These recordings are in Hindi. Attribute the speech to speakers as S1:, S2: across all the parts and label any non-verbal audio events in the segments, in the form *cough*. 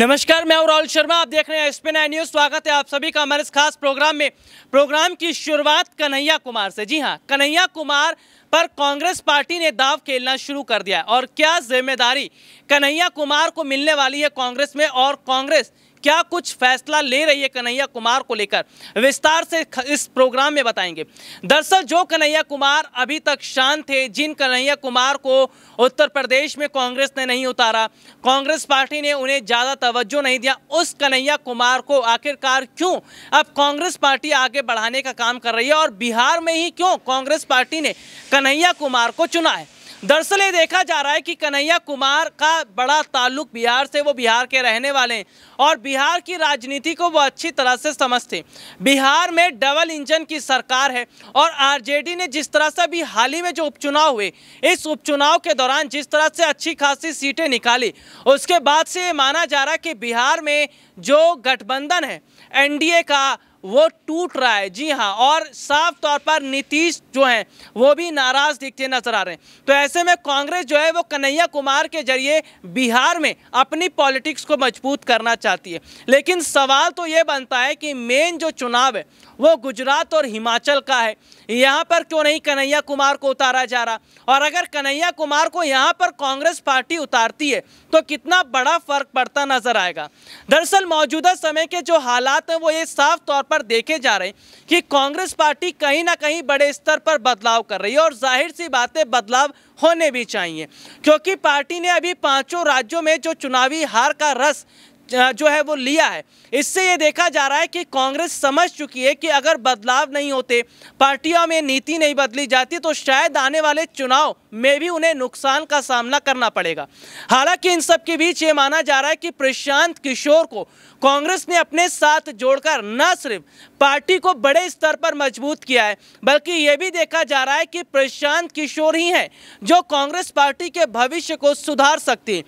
S1: नमस्कार मैं राहुल शर्मा आप देख रहे हैं एस पी नाइन न्यूज़ स्वागत है आप सभी का हमारे इस खास प्रोग्राम में प्रोग्राम की शुरुआत कन्हैया कुमार से जी हाँ कन्हैया कुमार पर कांग्रेस पार्टी ने दाव खेलना शुरू कर दिया और क्या जिम्मेदारी कन्हैया कुमार को मिलने वाली है कांग्रेस में और कांग्रेस क्या कुछ फैसला ले रही है कन्हैया कुमार को लेकर विस्तार से इस प्रोग्राम में बताएंगे दरअसल जो कन्हैया कुमार अभी तक शांत थे जिन कन्हैया कुमार को उत्तर प्रदेश में कांग्रेस ने नहीं उतारा कांग्रेस पार्टी ने उन्हें ज़्यादा तवज्जो नहीं दिया उस कन्हैया कुमार को आखिरकार क्यों अब कांग्रेस पार्टी आगे बढ़ाने का काम कर रही है और बिहार में ही क्यों कांग्रेस पार्टी ने कन्हैया कुमार को चुना है दरअसल ये देखा जा रहा है कि कन्हैया कुमार का बड़ा ताल्लुक बिहार से वो बिहार के रहने वाले हैं और बिहार की राजनीति को वो अच्छी तरह से समझते बिहार में डबल इंजन की सरकार है और आरजेडी ने जिस तरह से अभी हाल ही में जो उपचुनाव हुए इस उपचुनाव के दौरान जिस तरह से अच्छी खासी सीटें निकाली उसके बाद से ये माना जा रहा है कि बिहार में जो गठबंधन है एन का वो टूट रहा है जी हाँ और साफ तौर पर नीतीश जो हैं वो भी नाराज़ दिखते नजर आ रहे हैं तो ऐसे में कांग्रेस जो है वो कन्हैया कुमार के जरिए बिहार में अपनी पॉलिटिक्स को मजबूत करना चाहती है लेकिन सवाल तो ये बनता है कि मेन जो चुनाव है वो गुजरात और हिमाचल का है यहाँ पर क्यों नहीं कन्हैया कुमार को उतारा जा रहा और अगर कन्हैया कुमार को यहाँ पर कांग्रेस पार्टी उतारती है तो कितना बड़ा फर्क पड़ता नजर आएगा दरअसल मौजूदा समय के जो हालात हैं वो ये साफ तौर पर देखे जा रहे हैं कि कांग्रेस पार्टी कहीं ना कहीं बड़े स्तर पर बदलाव कर रही है और जाहिर सी बातें बदलाव होने भी चाहिए क्योंकि पार्टी ने अभी पांचों राज्यों में जो चुनावी हार का रस जो है वो लिया है इससे ये देखा जा रहा है कि कांग्रेस समझ चुकी है कि अगर बदलाव नहीं होते पार्टियों में नीति नहीं बदली जाती तो शायद आने वाले चुनाव में भी उन्हें नुकसान का सामना करना पड़ेगा हालांकि इन सब के बीच ये माना जा रहा है कि प्रशांत किशोर को कांग्रेस ने अपने साथ जोड़कर न सिर्फ पार्टी को बड़े स्तर पर मजबूत किया है बल्कि ये भी देखा जा रहा है कि प्रशांत किशोर ही हैं जो कांग्रेस पार्टी के भविष्य को सुधार सकती है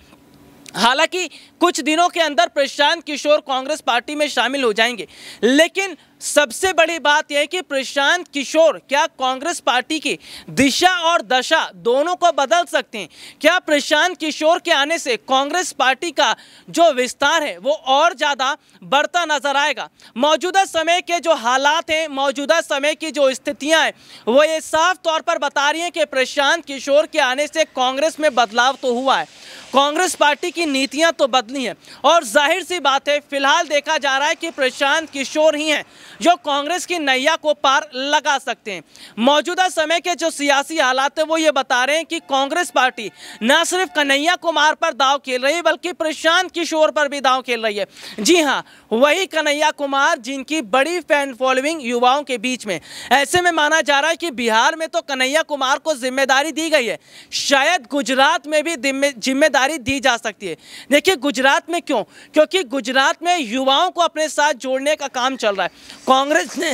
S1: हालांकि कुछ दिनों के अंदर प्रशांत किशोर कांग्रेस पार्टी में शामिल हो जाएंगे लेकिन सबसे बड़ी बात यह कि प्रशांत किशोर क्या कांग्रेस पार्टी की दिशा और दशा दोनों को बदल सकते हैं क्या प्रशांत किशोर के आने से कांग्रेस पार्टी का जो विस्तार है वो और ज़्यादा बढ़ता नजर आएगा मौजूदा समय के जो हालात हैं मौजूदा समय की जो स्थितियां हैं वो ये साफ तौर पर बता रही हैं कि प्रशांत किशोर के आने से कांग्रेस में बदलाव तो हुआ है कांग्रेस पार्टी की नीतियाँ तो बदली हैं और जाहिर सी बात है फिलहाल देखा जा रहा है कि प्रशांत किशोर ही हैं जो कांग्रेस की नैया को पार लगा सकते हैं मौजूदा समय के जो सियासी हालात है वो ये बता रहे हैं कि कांग्रेस पार्टी न सिर्फ कन्हैया कुमार पर दाव खेल रही है बल्कि प्रशांत किशोर पर भी दाव खेल रही है जी हाँ वही कन्हैया कुमार जिनकी बड़ी फैन फॉलोइंग युवाओं के बीच में ऐसे में माना जा रहा है कि बिहार में तो कन्हैया कुमार को जिम्मेदारी दी गई है शायद गुजरात में भी जिम्मेदारी दी जा सकती है देखिए गुजरात में क्यों क्योंकि गुजरात में युवाओं को अपने साथ जोड़ने का काम चल रहा है कांग्रेस ने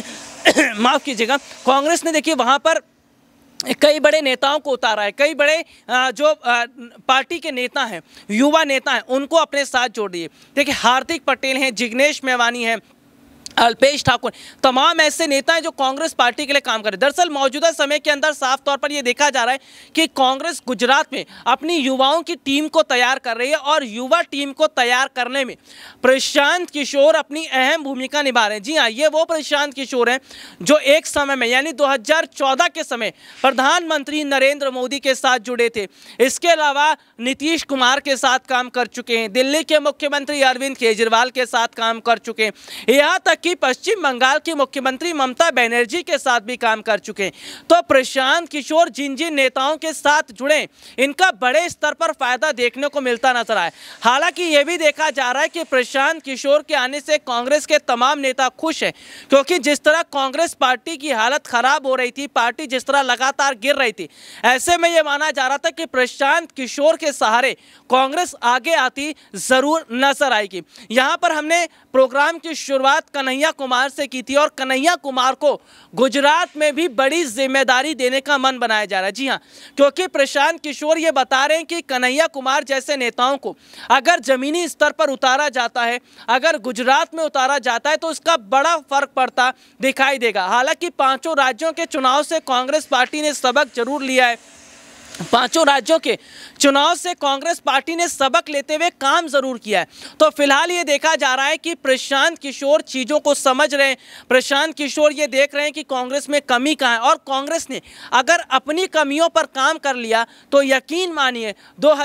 S1: *coughs* माफ़ कीजिएगा कांग्रेस ने देखिए वहाँ पर कई बड़े नेताओं को उतारा है कई बड़े जो पार्टी के नेता हैं युवा नेता हैं उनको अपने साथ जोड़ दिए देखिए हार्दिक पटेल हैं जिग्नेश मेवानी हैं अल्पेश ठाकुर तमाम ऐसे नेता हैं जो कांग्रेस पार्टी के लिए काम कर रहे हैं दरअसल मौजूदा समय के अंदर साफ तौर पर यह देखा जा रहा है कि कांग्रेस गुजरात में अपनी युवाओं की टीम को तैयार कर रही है और युवा टीम को तैयार करने में प्रशांत किशोर अपनी अहम भूमिका निभा रहे हैं जी हाँ ये वो प्रशांत किशोर हैं जो एक समय में यानी दो के समय प्रधानमंत्री नरेंद्र मोदी के साथ जुड़े थे इसके अलावा नीतीश कुमार के साथ काम कर चुके हैं दिल्ली के मुख्यमंत्री अरविंद केजरीवाल के साथ काम कर चुके हैं यहाँ तक जबकि पश्चिम बंगाल की मुख्यमंत्री ममता बनर्जी के साथ भी काम कर चुके तो प्रशांत किशोर जिन जिन नेताओं के साथ जुड़े इनका बड़े स्तर पर फायदा देखने को मिलता नजर आए हालांकि ये भी देखा जा रहा है कि प्रशांत किशोर के आने से कांग्रेस के तमाम नेता खुश हैं क्योंकि जिस तरह कांग्रेस पार्टी की हालत खराब हो रही थी पार्टी जिस तरह लगातार गिर रही थी ऐसे में ये माना जा रहा था कि प्रशांत किशोर के सहारे कांग्रेस आगे आती जरूर नजर आएगी यहां पर हमने प्रोग्राम की शुरुआत का नहीं कन्हैया कुमार से की थी और कन्हैया कुमार को गुजरात में भी बड़ी जिम्मेदारी देने का मन बनाया जा रहा है जी हाँ क्योंकि प्रशांत किशोर ये बता रहे हैं कि कन्हैया कुमार जैसे नेताओं को अगर ज़मीनी स्तर पर उतारा जाता है अगर गुजरात में उतारा जाता है तो उसका बड़ा फर्क पड़ता दिखाई देगा हालांकि पांचों राज्यों के चुनाव से कांग्रेस पार्टी ने सबक जरूर लिया है पांचों राज्यों के चुनाव से कांग्रेस पार्टी ने सबक लेते हुए काम ज़रूर किया है तो फिलहाल ये देखा जा रहा है कि प्रशांत किशोर चीज़ों को समझ रहे हैं प्रशांत किशोर ये देख रहे हैं कि कांग्रेस में कमी कहाँ है और कांग्रेस ने अगर अपनी कमियों पर काम कर लिया तो यकीन मानिए दो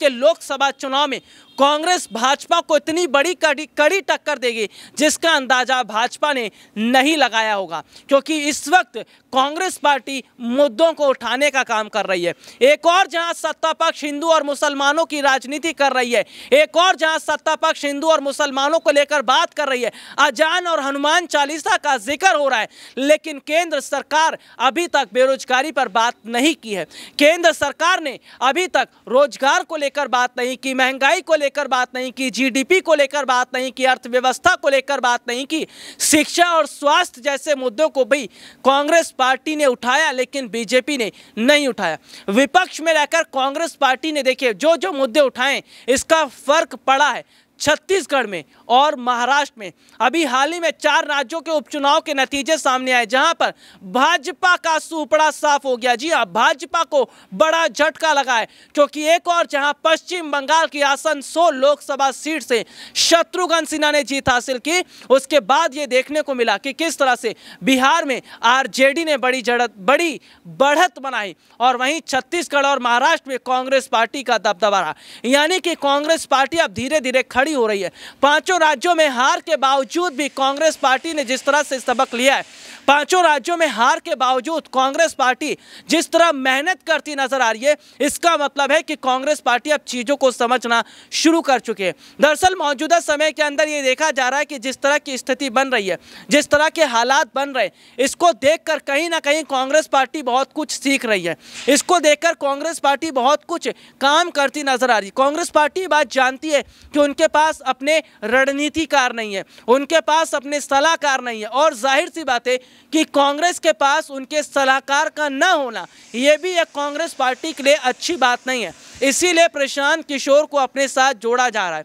S1: के लोकसभा चुनाव में कांग्रेस भाजपा को इतनी बड़ी कड़ी कड़ी टक्कर देगी जिसका अंदाजा भाजपा ने नहीं लगाया होगा क्योंकि इस वक्त कांग्रेस पार्टी मुद्दों को उठाने का काम कर रही है एक और जहां सत्ता पक्ष हिंदू और मुसलमानों की राजनीति कर रही है एक और जहां सत्ता पक्ष हिंदू और मुसलमानों को लेकर बात कर रही है अजान और हनुमान चालीसा का जिक्र हो रहा है लेकिन केंद्र सरकार अभी तक बेरोजगारी पर बात नहीं की है केंद्र सरकार ने अभी तक रोजगार को लेकर बात नहीं की महंगाई को लेकर बात नहीं की जी को लेकर बात नहीं की अर्थव्यवस्था को लेकर बात नहीं की शिक्षा और स्वास्थ्य जैसे मुद्दों को भी कांग्रेस पार्टी ने उठाया लेकिन बीजेपी ने नहीं उठाया विपक्ष में रहकर कांग्रेस पार्टी ने देखिए जो जो मुद्दे उठाए इसका फर्क पड़ा है छत्तीसगढ़ में और महाराष्ट्र में अभी हाल ही में चार राज्यों के उपचुनाव के नतीजे सामने आए जहां पर भाजपा का सुपड़ा साफ हो गया जी हाँ भाजपा को बड़ा झटका लगा है क्योंकि एक और जहां पश्चिम बंगाल की आसन सो लोकसभा सीट से शत्रुघ्न सिन्हा ने जीत हासिल की उसके बाद ये देखने को मिला कि किस तरह से बिहार में आर ने बड़ी जड़त बड़ी बढ़त बनाई और वहीं छत्तीसगढ़ और महाराष्ट्र में कांग्रेस पार्टी का दबदबा रहा यानी कि कांग्रेस पार्टी अब धीरे धीरे खड़ी खड़ी हो रही है पांचों राज्यों में हार के बावजूद भी कांग्रेस पार्टी ने जिस तरह से सबक लिया है पांचों राज्यों में हार के बावजूद कांग्रेस पार्टी जिस तरह मेहनत करती नजर आ रही है इसका मतलब है कि कांग्रेस पार्टी अब चीज़ों को समझना शुरू कर चुकी है दरअसल मौजूदा समय के अंदर ये देखा जा रहा है कि जिस तरह की स्थिति बन रही है जिस तरह के हालात बन रहे इसको देखकर कहीं ना कहीं कांग्रेस पार्टी बहुत कुछ सीख रही है इसको देखकर कांग्रेस पार्टी बहुत कुछ काम करती नजर आ रही है कांग्रेस पार्टी बात जानती है कि उनके पास अपने रणनीतिकार नहीं है उनके पास अपने सलाहकार नहीं है और जाहिर सी बात है कि कांग्रेस के पास उनके सलाहकार का न होना ये भी एक कांग्रेस पार्टी के लिए अच्छी बात नहीं है इसीलिए प्रशांत किशोर को अपने साथ जोड़ा जा रहा है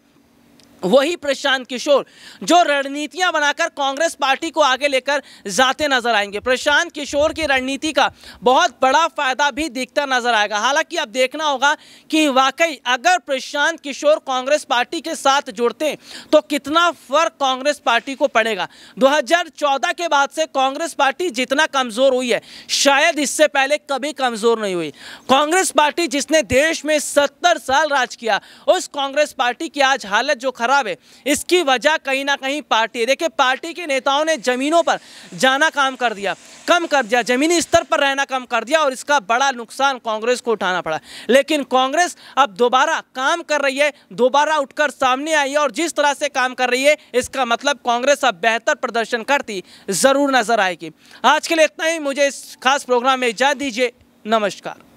S1: वही प्रशांत किशोर जो रणनीतियां बनाकर कांग्रेस पार्टी को आगे लेकर जाते नजर आएंगे प्रशांत किशोर की रणनीति का बहुत बड़ा फायदा भी दिखता नजर आएगा हालांकि अब देखना होगा कि वाकई अगर प्रशांत किशोर कांग्रेस पार्टी के साथ जुड़ते तो कितना फर्क कांग्रेस पार्टी को पड़ेगा 2014 के बाद से कांग्रेस पार्टी जितना कमजोर हुई है शायद इससे पहले कभी कमजोर नहीं हुई कांग्रेस पार्टी जिसने देश में सत्तर साल राज किया उस कांग्रेस पार्टी की आज हालत जो खराब खराब है इसकी वजह कहीं ना कहीं पार्टी है देखिए पार्टी के नेताओं ने ज़मीनों पर जाना काम कर दिया कम कर दिया ज़मीनी स्तर पर रहना कम कर दिया और इसका बड़ा नुकसान कांग्रेस को उठाना पड़ा लेकिन कांग्रेस अब दोबारा काम कर रही है दोबारा उठकर सामने आई है और जिस तरह से काम कर रही है इसका मतलब कांग्रेस अब बेहतर प्रदर्शन करती ज़रूर नज़र आएगी आज के लिए इतना ही मुझे इस खास प्रोग्राम में इजाज़त दीजिए नमस्कार